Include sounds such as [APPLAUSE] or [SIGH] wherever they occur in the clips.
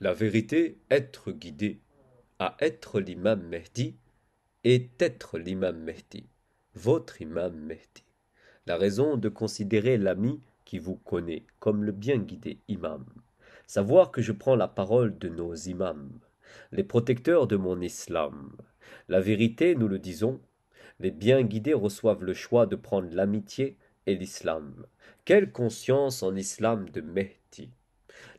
La vérité, être guidé à être l'imam Mehdi est être l'imam Mehdi, votre imam Mehdi. La raison de considérer l'ami qui vous connaît comme le bien guidé imam. Savoir que je prends la parole de nos imams, les protecteurs de mon islam. La vérité, nous le disons, les bien guidés reçoivent le choix de prendre l'amitié et l'islam. Quelle conscience en islam de Mehdi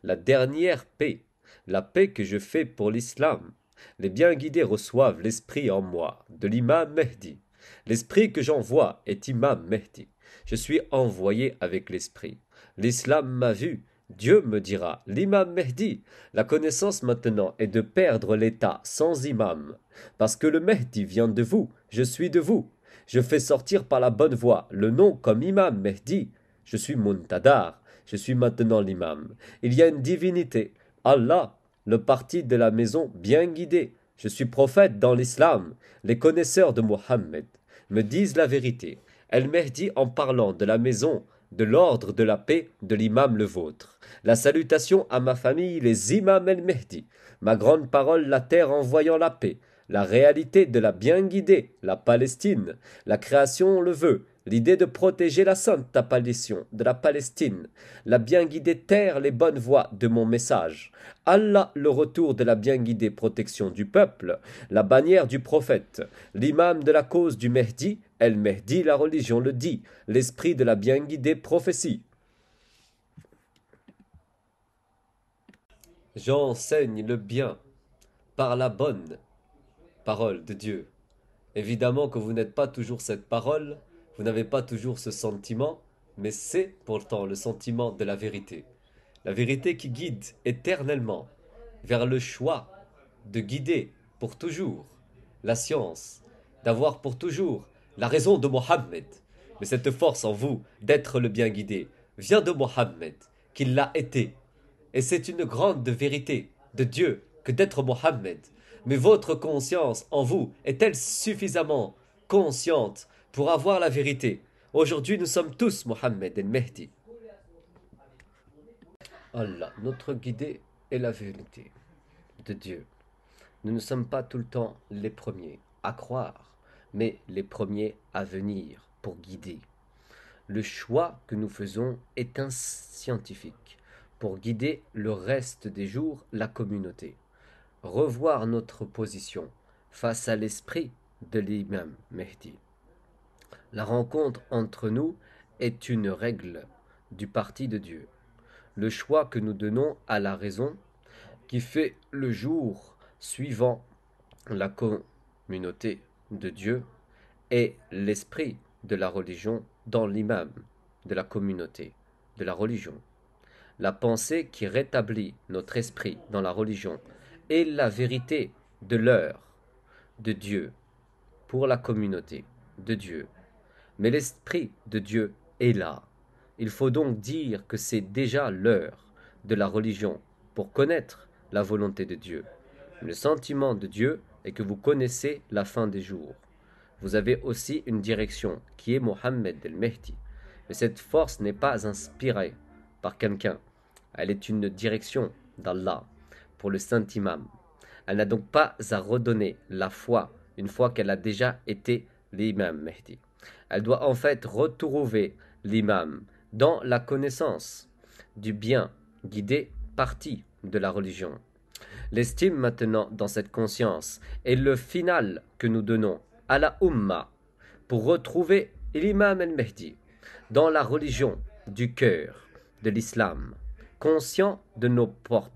La dernière paix la paix que je fais pour l'islam. Les bien guidés reçoivent l'esprit en moi, de l'imam Mehdi. L'esprit que j'envoie est imam Mehdi. Je suis envoyé avec l'esprit. L'islam m'a vu. Dieu me dira, l'imam Mehdi. La connaissance maintenant est de perdre l'état sans imam. Parce que le Mehdi vient de vous, je suis de vous. Je fais sortir par la bonne voie le nom comme imam Mehdi. Je suis Muntadar, je suis maintenant l'imam. Il y a une divinité, Allah, le parti de la maison bien guidée, Je suis prophète dans l'islam. Les connaisseurs de Mohammed me disent la vérité. El-Mehdi en parlant de la maison, de l'ordre de la paix de l'imam le vôtre. La salutation à ma famille, les imams El-Mehdi. Ma grande parole, la terre en voyant la paix. La réalité de la bien guidée, la Palestine. La création, le veut. L'idée de protéger la sainte apparition de la Palestine, la bien guidée terre les bonnes voies de mon message. Allah le retour de la bien guidée protection du peuple, la bannière du prophète, l'imam de la cause du Mehdi. El Mehdi, la religion le dit, l'esprit de la bien guidée prophétie. J'enseigne le bien par la bonne parole de Dieu. Évidemment que vous n'êtes pas toujours cette parole, vous n'avez pas toujours ce sentiment, mais c'est pourtant le sentiment de la vérité. La vérité qui guide éternellement vers le choix de guider pour toujours la science, d'avoir pour toujours la raison de Mohammed. Mais cette force en vous d'être le bien guidé vient de Mohammed, qu'il l'a été. Et c'est une grande vérité de Dieu que d'être Mohammed. Mais votre conscience en vous est-elle suffisamment consciente pour avoir la vérité. Aujourd'hui, nous sommes tous Mohammed et Mehdi. Allah, notre guidé est la vérité de Dieu. Nous ne sommes pas tout le temps les premiers à croire, mais les premiers à venir pour guider. Le choix que nous faisons est un scientifique pour guider le reste des jours la communauté. Revoir notre position face à l'esprit de l'imam Mehdi. La rencontre entre nous est une règle du parti de Dieu. Le choix que nous donnons à la raison, qui fait le jour suivant la communauté de Dieu, est l'esprit de la religion dans l'imam de la communauté, de la religion. La pensée qui rétablit notre esprit dans la religion est la vérité de l'heure de Dieu pour la communauté de Dieu mais l'Esprit de Dieu est là. Il faut donc dire que c'est déjà l'heure de la religion pour connaître la volonté de Dieu. Le sentiment de Dieu est que vous connaissez la fin des jours. Vous avez aussi une direction qui est Mohammed el-Mehdi. Mais cette force n'est pas inspirée par quelqu'un. Elle est une direction d'Allah pour le saint imam. Elle n'a donc pas à redonner la foi une fois qu'elle a déjà été l'imam Mehdi. Elle doit en fait retrouver l'imam dans la connaissance du bien guidé parti de la religion. L'estime maintenant dans cette conscience est le final que nous donnons à la Ummah pour retrouver l'imam el-Mahdi dans la religion du cœur de l'islam, conscient de nos, portes,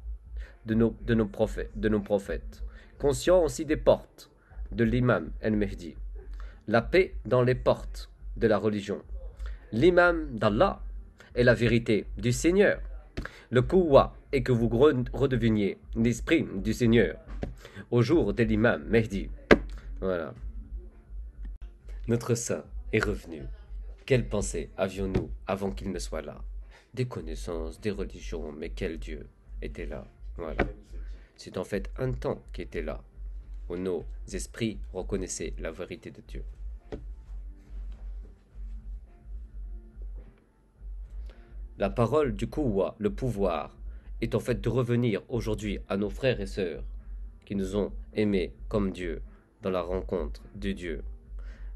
de, nos, prophètes, de nos prophètes, conscient aussi des portes de l'imam el-Mahdi la paix dans les portes de la religion, l'imam d'Allah est la vérité du Seigneur, le Kouwa est que vous redeveniez l'esprit du Seigneur au jour de l'imam Mehdi. Voilà. Notre saint est revenu. Quelle pensée avions-nous avant qu'il ne soit là Des connaissances, des religions, mais quel Dieu était là. Voilà. C'est en fait un temps qui était là, où nos esprits reconnaissaient la vérité de Dieu. La parole du Kouwa, le pouvoir, est en fait de revenir aujourd'hui à nos frères et sœurs qui nous ont aimés comme Dieu dans la rencontre du Dieu.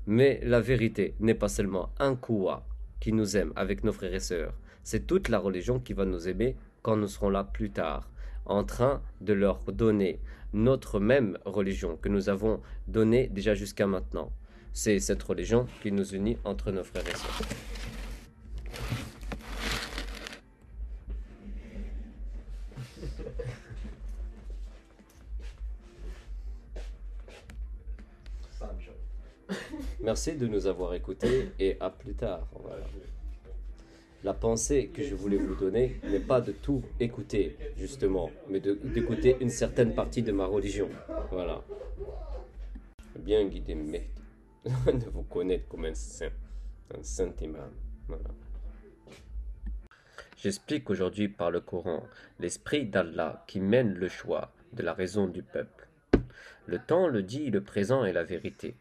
Mais la vérité n'est pas seulement un Kouwa qui nous aime avec nos frères et sœurs, c'est toute la religion qui va nous aimer quand nous serons là plus tard, en train de leur donner notre même religion que nous avons donnée déjà jusqu'à maintenant. C'est cette religion qui nous unit entre nos frères et sœurs. Merci de nous avoir écoutés et à plus tard. La pensée que je voulais vous donner n'est pas de tout écouter, justement, mais d'écouter une certaine partie de ma religion. Voilà. Bien guidé [LAUGHS] de vous connaître comme un saint, un saint imam. J'explique aujourd'hui par le Coran l'esprit d'Allah qui mène le choix de la raison du peuple. Le temps, le dit, le présent est la vérité.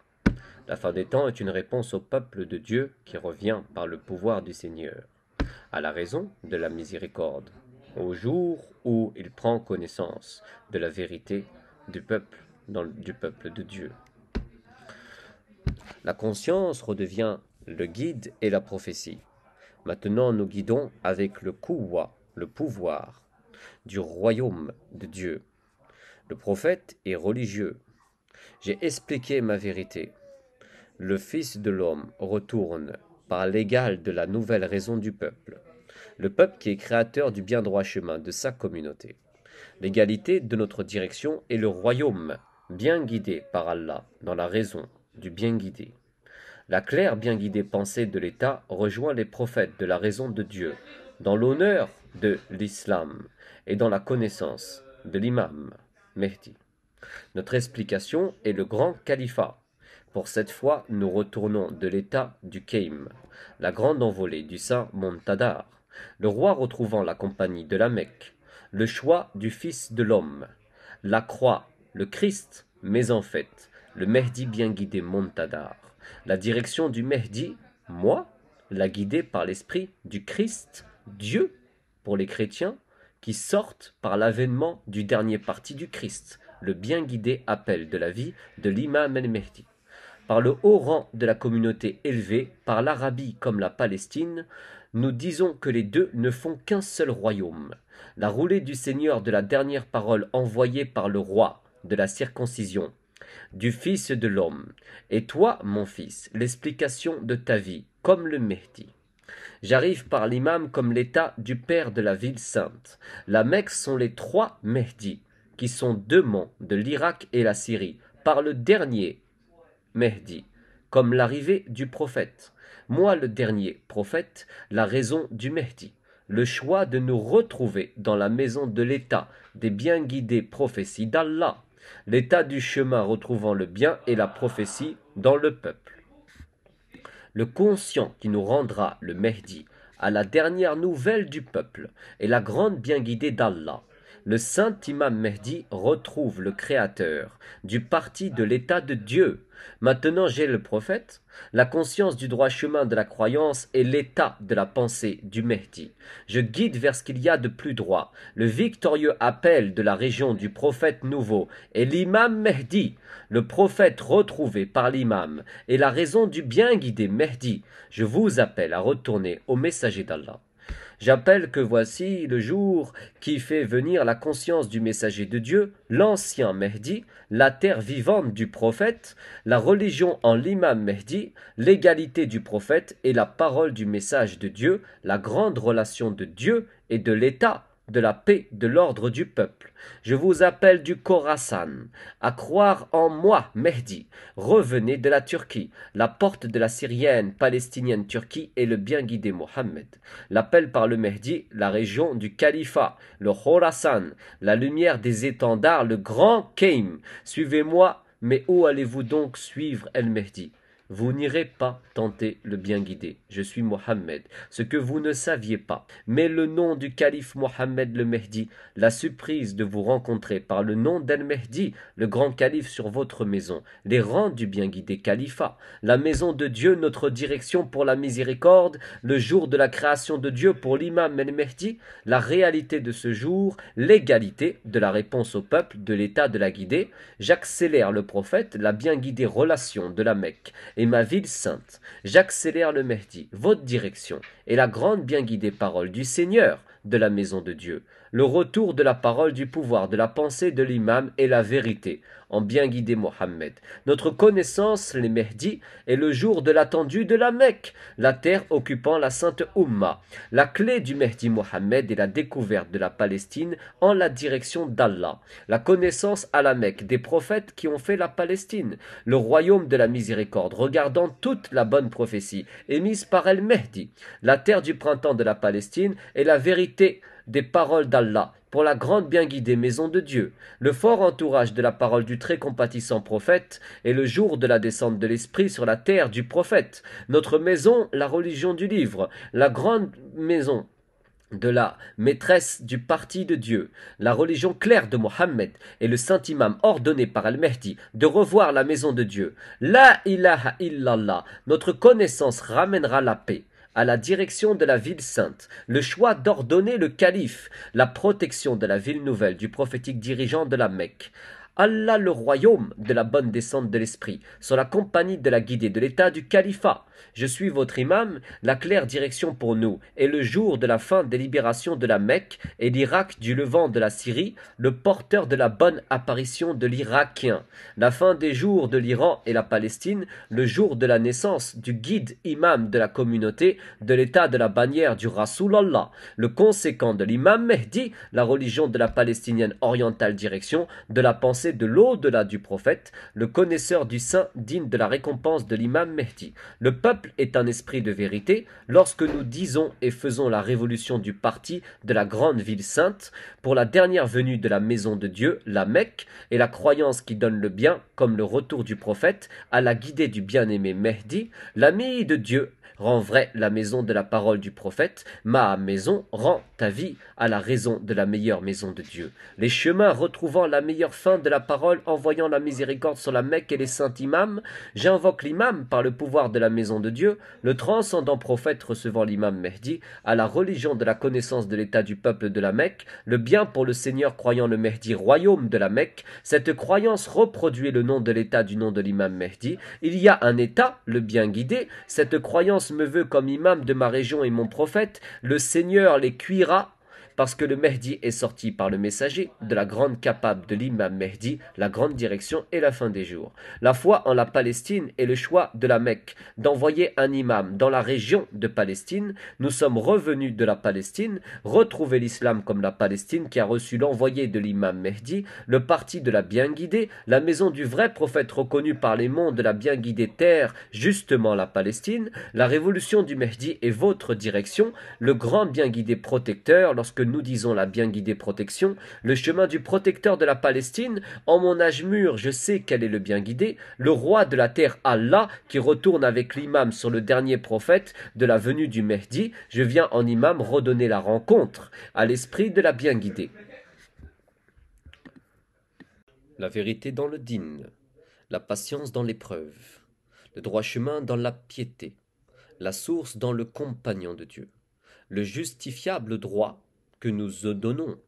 La fin des temps est une réponse au peuple de Dieu qui revient par le pouvoir du Seigneur, à la raison de la miséricorde, au jour où il prend connaissance de la vérité du peuple, du peuple de Dieu. La conscience redevient le guide et la prophétie. Maintenant, nous guidons avec le kouwa, le pouvoir, du royaume de Dieu. Le prophète est religieux. J'ai expliqué ma vérité le Fils de l'homme retourne par l'égal de la nouvelle raison du peuple, le peuple qui est créateur du bien droit chemin de sa communauté. L'égalité de notre direction est le royaume, bien guidé par Allah dans la raison du bien guidé. La claire bien guidée pensée de l'État rejoint les prophètes de la raison de Dieu dans l'honneur de l'islam et dans la connaissance de l'imam Mehdi. Notre explication est le grand califat pour cette fois, nous retournons de l'état du keim la grande envolée du saint Montadar, le roi retrouvant la compagnie de la Mecque, le choix du Fils de l'homme, la croix, le Christ, mais en fait, le Mehdi bien guidé Montadar, la direction du Mehdi, moi, la guidée par l'esprit du Christ, Dieu, pour les chrétiens, qui sortent par l'avènement du dernier parti du Christ, le bien guidé appel de la vie de l'imam el mehdi par le haut rang de la communauté élevée, par l'Arabie comme la Palestine, nous disons que les deux ne font qu'un seul royaume. La roulée du Seigneur de la dernière parole envoyée par le roi de la circoncision, du Fils de l'homme. Et toi, mon fils, l'explication de ta vie, comme le Mehdi. J'arrive par l'imam comme l'état du père de la ville sainte. La Mecque sont les trois Mehdi, qui sont deux monts de l'Irak et la Syrie, par le dernier Mehdi, comme l'arrivée du prophète. Moi le dernier prophète, la raison du Mehdi. Le choix de nous retrouver dans la maison de l'État des bien guidés prophéties d'Allah. L'état du chemin retrouvant le bien et la prophétie dans le peuple. Le conscient qui nous rendra le Mehdi à la dernière nouvelle du peuple et la grande bien guidée d'Allah le saint imam Mehdi retrouve le créateur du parti de l'état de Dieu Maintenant j'ai le prophète, la conscience du droit chemin de la croyance et l'état de la pensée du Mehdi. Je guide vers ce qu'il y a de plus droit, le victorieux appel de la région du prophète nouveau est l'imam Mehdi. le prophète retrouvé par l'imam et la raison du bien guidé Mehdi. Je vous appelle à retourner au messager d'Allah. J'appelle que voici le jour qui fait venir la conscience du messager de Dieu, l'ancien Mehdi, la terre vivante du prophète, la religion en l'imam Mehdi, l'égalité du prophète et la parole du message de Dieu, la grande relation de Dieu et de l'État de la paix, de l'ordre du peuple. Je vous appelle du Khorasan, à croire en moi, Mehdi. Revenez de la Turquie, la porte de la syrienne, palestinienne Turquie et le bien guidé Mohammed. L'appel par le Mehdi, la région du califat, le Khorasan, la lumière des étendards, le grand Keim. Suivez-moi, mais où allez-vous donc suivre El Mehdi vous n'irez pas tenter le bien guidé. Je suis Mohammed. Ce que vous ne saviez pas. Mais le nom du calife Mohammed le Mehdi, la surprise de vous rencontrer par le nom d'El Mehdi, le grand calife sur votre maison, les rangs du bien guidé califat, la maison de Dieu, notre direction pour la miséricorde, le jour de la création de Dieu pour l'imam El Mehdi, la réalité de ce jour, l'égalité de la réponse au peuple, de l'état de la guidée. J'accélère le prophète, la bien guidée relation de la Mecque et ma ville sainte. J'accélère le Mehdi, votre direction, et la grande bien guidée parole du Seigneur de la maison de Dieu le retour de la parole, du pouvoir, de la pensée de l'imam et la vérité, en bien guidé Mohammed. Notre connaissance, les Mehdi, est le jour de l'attendue de la Mecque, la terre occupant la sainte Ummah. La clé du Mehdi Mohammed est la découverte de la Palestine en la direction d'Allah. La connaissance à la Mecque des prophètes qui ont fait la Palestine, le royaume de la miséricorde, regardant toute la bonne prophétie émise par El Mehdi. La terre du printemps de la Palestine est la vérité des paroles d'Allah pour la grande bien guidée maison de Dieu, le fort entourage de la parole du très compatissant prophète et le jour de la descente de l'esprit sur la terre du prophète, notre maison, la religion du livre, la grande maison de la maîtresse du parti de Dieu, la religion claire de Mohammed et le saint imam ordonné par Al-Mahdi de revoir la maison de Dieu. La ilaha illallah, notre connaissance ramènera la paix à la direction de la ville sainte, le choix d'ordonner le calife, la protection de la ville nouvelle du prophétique dirigeant de la Mecque, Allah le royaume de la bonne descente de l'esprit, sur la compagnie de la guidée de l'état du califat. Je suis votre imam, la claire direction pour nous, et le jour de la fin des libérations de la Mecque et l'Irak du levant de la Syrie, le porteur de la bonne apparition de l'Irakien, la fin des jours de l'Iran et la Palestine, le jour de la naissance du guide imam de la communauté, de l'état de la bannière du Rasulallah, le conséquent de l'imam Mehdi, la religion de la palestinienne orientale direction, de la pensée de l'au-delà du prophète, le connaisseur du saint digne de la récompense de l'imam Mehdi. Le peuple est un esprit de vérité. Lorsque nous disons et faisons la révolution du parti de la grande ville sainte, pour la dernière venue de la maison de Dieu, la Mecque, et la croyance qui donne le bien, comme le retour du prophète, à la guidée du bien-aimé Mehdi, l'ami de Dieu rend vrai la maison de la parole du prophète. Ma maison, rend ta vie à la raison de la meilleure maison de Dieu. Les chemins retrouvant la meilleure fin de la parole, envoyant la miséricorde sur la Mecque et les saints imams. J'invoque l'imam par le pouvoir de la maison de Dieu, le transcendant prophète recevant l'imam Mehdi, à la religion de la connaissance de l'état du peuple de la Mecque, le bien pour le Seigneur croyant le Mehdi royaume de la Mecque. Cette croyance reproduit le nom de l'état du nom de l'imam Mehdi. Il y a un état, le bien guidé, cette croyance me veut comme imam de ma région et mon prophète, le Seigneur les cuira parce que le Mehdi est sorti par le messager de la grande capable de l'imam Mehdi la grande direction et la fin des jours. La foi en la Palestine et le choix de la Mecque d'envoyer un imam dans la région de Palestine. Nous sommes revenus de la Palestine, retrouver l'islam comme la Palestine qui a reçu l'envoyé de l'imam Mehdi le parti de la bien guidée, la maison du vrai prophète reconnu par les mondes de la bien guidée terre, justement la Palestine. La révolution du Mehdi est votre direction, le grand bien guidé protecteur lorsque nous disons la bien guidée protection, le chemin du protecteur de la Palestine, en mon âge mûr, je sais quel est le bien guidé, le roi de la terre Allah, qui retourne avec l'imam sur le dernier prophète de la venue du merdi. je viens en imam redonner la rencontre à l'esprit de la bien guidée. La vérité dans le din, la patience dans l'épreuve, le droit chemin dans la piété, la source dans le compagnon de Dieu, le justifiable droit que nous donnons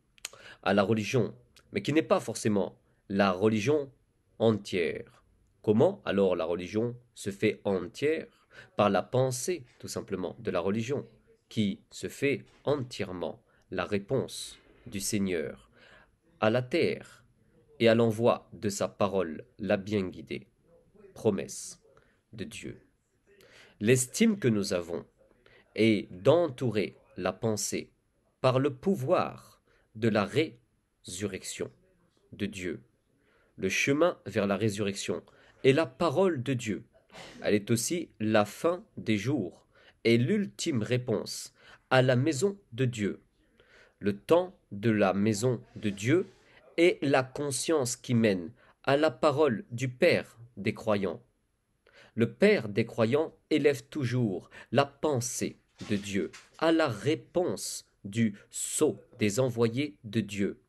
à la religion, mais qui n'est pas forcément la religion entière. Comment alors la religion se fait entière Par la pensée, tout simplement, de la religion, qui se fait entièrement la réponse du Seigneur à la terre et à l'envoi de sa parole, la bien guidée, promesse de Dieu. L'estime que nous avons est d'entourer la pensée par le pouvoir de la résurrection de Dieu. Le chemin vers la résurrection est la parole de Dieu. Elle est aussi la fin des jours et l'ultime réponse à la maison de Dieu. Le temps de la maison de Dieu est la conscience qui mène à la parole du Père des croyants. Le Père des croyants élève toujours la pensée de Dieu à la réponse du sceau des envoyés de Dieu.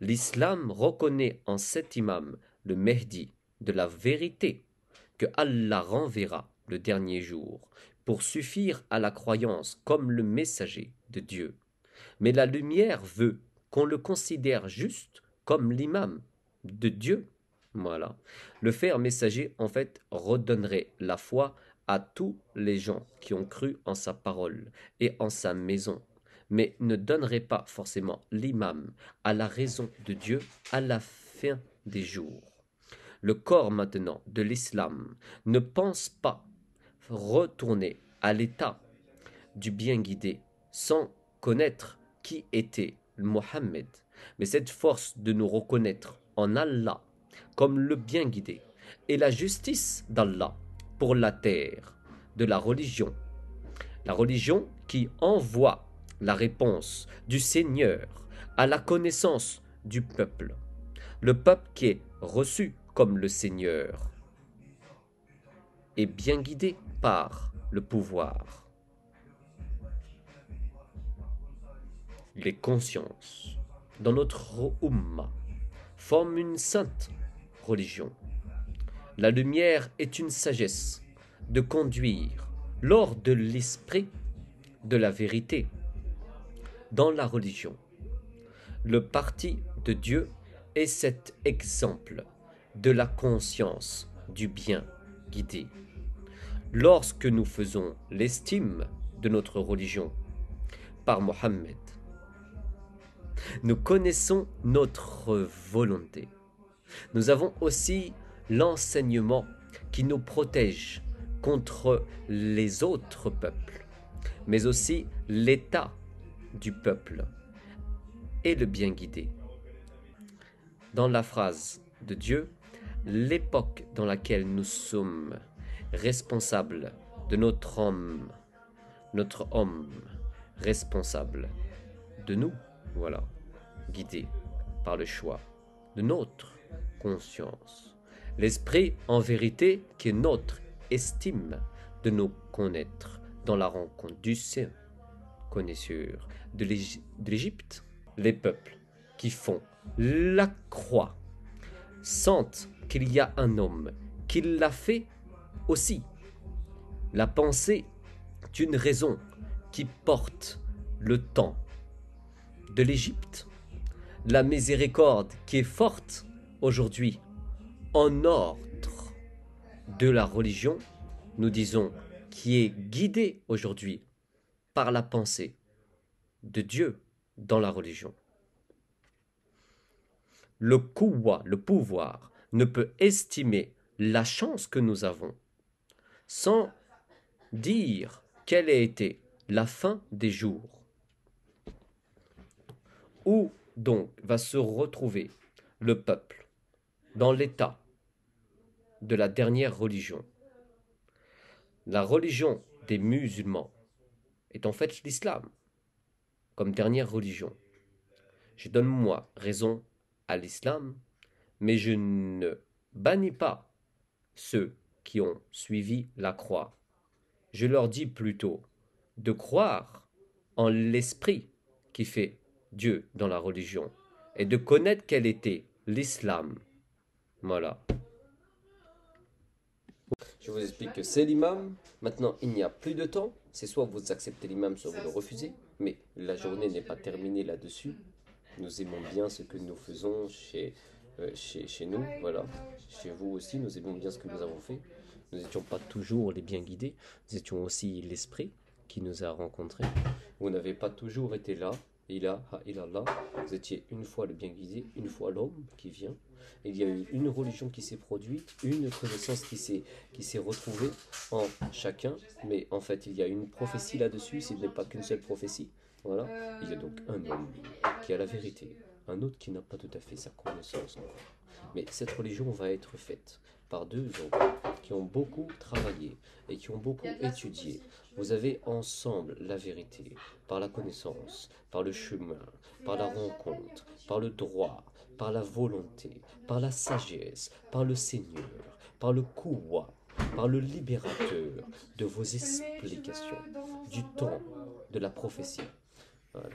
L'islam reconnaît en cet imam, le Mehdi de la vérité que Allah renverra le dernier jour pour suffire à la croyance comme le messager de Dieu. Mais la lumière veut qu'on le considère juste comme l'imam de Dieu. Voilà. Le faire messager, en fait, redonnerait la foi à tous les gens qui ont cru en sa parole et en sa maison mais ne donnerait pas forcément l'imam à la raison de Dieu à la fin des jours. Le corps maintenant de l'islam ne pense pas retourner à l'état du bien guidé sans connaître qui était Mohammed. Mais cette force de nous reconnaître en Allah comme le bien guidé et la justice d'Allah pour la terre de la religion. La religion qui envoie la réponse du Seigneur à la connaissance du peuple, le peuple qui est reçu comme le Seigneur est bien guidé par le pouvoir, les consciences dans notre umma forment une sainte religion. La lumière est une sagesse de conduire l'or de l'esprit de la vérité dans la religion. Le parti de Dieu est cet exemple de la conscience du bien guidé. Lorsque nous faisons l'estime de notre religion par Mohammed, nous connaissons notre volonté. Nous avons aussi l'enseignement qui nous protège contre les autres peuples, mais aussi l'état du peuple et le bien guider. Dans la phrase de Dieu, l'époque dans laquelle nous sommes responsables de notre homme, notre homme responsable de nous, voilà, guidé par le choix de notre conscience. L'esprit, en vérité, qui est notre estime de nous connaître dans la rencontre du Seigneur connaissure de l'Égypte, les peuples qui font la croix sentent qu'il y a un homme qui l'a fait aussi. La pensée est une raison qui porte le temps de l'Égypte, la miséricorde qui est forte aujourd'hui en ordre de la religion, nous disons, qui est guidée aujourd'hui par la pensée de Dieu dans la religion. Le le pouvoir, ne peut estimer la chance que nous avons sans dire quelle a été la fin des jours. Où donc va se retrouver le peuple dans l'état de la dernière religion La religion des musulmans est en fait l'islam comme dernière religion. Je donne moi raison à l'islam, mais je ne bannis pas ceux qui ont suivi la croix. Je leur dis plutôt de croire en l'esprit qui fait Dieu dans la religion et de connaître quel était l'islam. Voilà. Je vous explique que c'est l'imam. Maintenant, il n'y a plus de temps c'est soit vous acceptez l'imam, soit vous le refusez, mais la journée n'est pas terminée là-dessus. Nous aimons bien ce que nous faisons chez, euh, chez, chez, nous, voilà. Chez vous aussi, nous aimons bien ce que nous avons fait. Nous n'étions pas toujours les bien guidés, nous étions aussi l'esprit qui nous a rencontrés. Vous n'avez pas toujours été là, il a, ah, ilaha là. vous étiez une fois le bien guidé, une fois l'homme qui vient. Il y a eu une religion qui s'est produite, une connaissance qui s'est, qui s'est retrouvée en chacun, mais en fait il y a une prophétie là-dessus, ce n'est pas qu'une seule prophétie. Voilà. Il y a donc un homme qui a la vérité, un autre qui n'a pas tout à fait sa connaissance Mais cette religion va être faite par deux hommes qui ont beaucoup travaillé et qui ont beaucoup étudié. Vous avez ensemble la vérité, par la connaissance, par le chemin, par la rencontre, par le droit, par la volonté, par la sagesse, par le Seigneur, par le couwa, par le libérateur de vos explications, du temps, de la prophétie. Voilà.